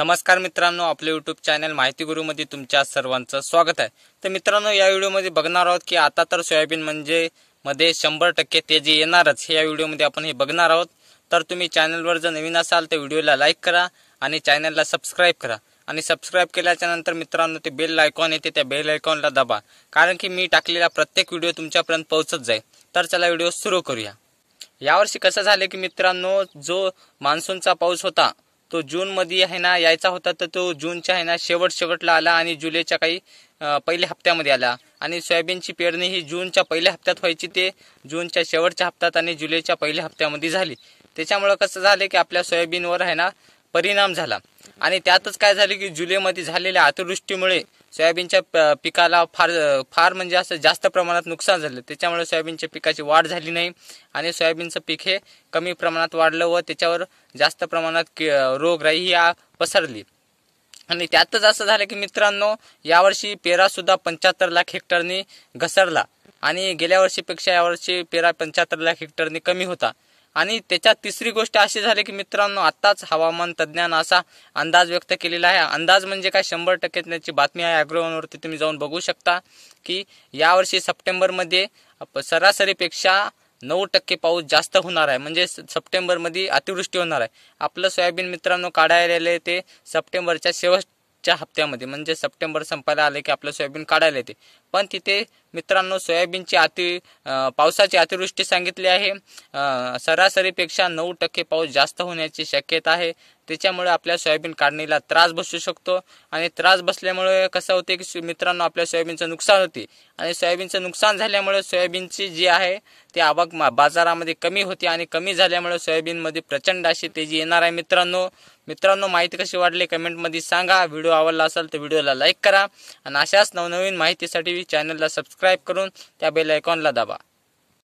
नमस्कार मित्रांनो आपले युट्यूब चॅनल माहिती गुरुमध्ये तुमच्या सर्वांचं स्वागत आहे तर मित्रांनो या व्हिडिओमध्ये बघणार आहोत की आता तर सोयाबीन म्हणजे मध्ये शंभर टक्के तेजी येणारच या व्हिडिओमध्ये आपण हे बघणार आहोत तर तुम्ही चॅनलवर जर नवीन असाल तर व्हिडिओला लाईक करा आणि चॅनलला सबस्क्राईब करा आणि सबस्क्राईब केल्याच्या नंतर मित्रांनो ते बेल आयकॉन येते त्या बेल आयकॉनला दबा कारण की मी टाकलेला प्रत्येक व्हिडिओ तुमच्यापर्यंत पोहोचत जाईल तर चला व्हिडिओ सुरू करूया यावर्षी कसं झाले की मित्रांनो जो मान्सूनचा पाऊस होता तो जूनमध्ये आहे ना यायचा होता तर तो जूनच्या आहे ना शेवट शेवटला आला आणि जुलैच्या काही पहिल्या हप्त्यामध्ये आला आणि सोयाबीनची पेरणी ही जूनच्या पहिल्या हप्त्यात व्हायची ते जूनच्या शेवटच्या हप्त्यात आणि जुलैच्या पहिल्या हप्त्यामध्ये झाली त्याच्यामुळं कसं झालं की आपल्या सोयाबीनवर आहे ना परिणाम झाला आणि त्यातच काय झालं की जुलैमध्ये झालेल्या अतिवृष्टीमुळे सोयाबीनच्या पिकाला फार फार म्हणजे असं जास्त प्रमाणात नुकसान झालं त्याच्यामुळे सोयाबीनच्या पिकाची वाढ झाली नाही आणि सोयाबीनचं पीक हे कमी प्रमाणात वाढलं व त्याच्यावर जास्त प्रमाणात रोगराई ही पसरली आणि त्यातच असं झालं की मित्रांनो यावर्षी पेरा सुद्धा पंच्याहत्तर लाख हेक्टरनी घसरला आणि गेल्या वर्षीपेक्षा यावर्षी पेरा पंच्याहत्तर लाख हेक्टरनी कमी होता आणि त्याच्यात तिसरी गोष्ट अशी झाली की मित्रांनो आत्ताच हवामान तज्ज्ञानं असा अंदाज व्यक्त केलेला आहे अंदाज म्हणजे काय शंभर टक्के त्याची बातमी आहे ॲग्रोवनवरती तुम्ही जाऊन बघू शकता की यावर्षी सप्टेंबरमध्ये सरासरीपेक्षा नऊ टक्के पाऊस जास्त होणार आहे म्हणजे सप्टेंबरमध्ये अतिवृष्टी होणार आहे आपलं सोयाबीन मित्रांनो काढायला ते सप्टेंबरच्या शेवटच्या हप्त्यामध्ये म्हणजे सप्टेंबर संपायला आले की आपलं सोयाबीन काढायला येते पण तिथे मित्रांनो सोयाबीनची अति पावसाची अतिवृष्टी सांगितली आहे सरासरीपेक्षा नऊ टक्के पाऊस जास्त होण्याची शक्यता आहे त्याच्यामुळे आपल्या सोयाबीन काढणीला त्रास बसू शकतो आणि त्रास बसल्यामुळे कसं होते की मित्रांनो आपल्या सोयाबीनचं नुकसान होते आणि सोयाबीनचं नुकसान झाल्यामुळे सोयाबीनची जी आहे ती आवक बाजारामध्ये कमी होते आणि कमी झाल्यामुळे सोयाबीनमध्ये प्रचंड अशी तेजी येणार आहे मित्रांनो मित्रांनो माहिती कशी वाढली कमेंटमध्ये सांगा व्हिडिओ आवडला असेल तर व्हिडिओला लाईक करा आणि अशाच नवनवीन माहितीसाठी चॅनलला सबस्क्राईब સબસ્ક્રાઇબ करून त्या बेल आयकॉनला दाबा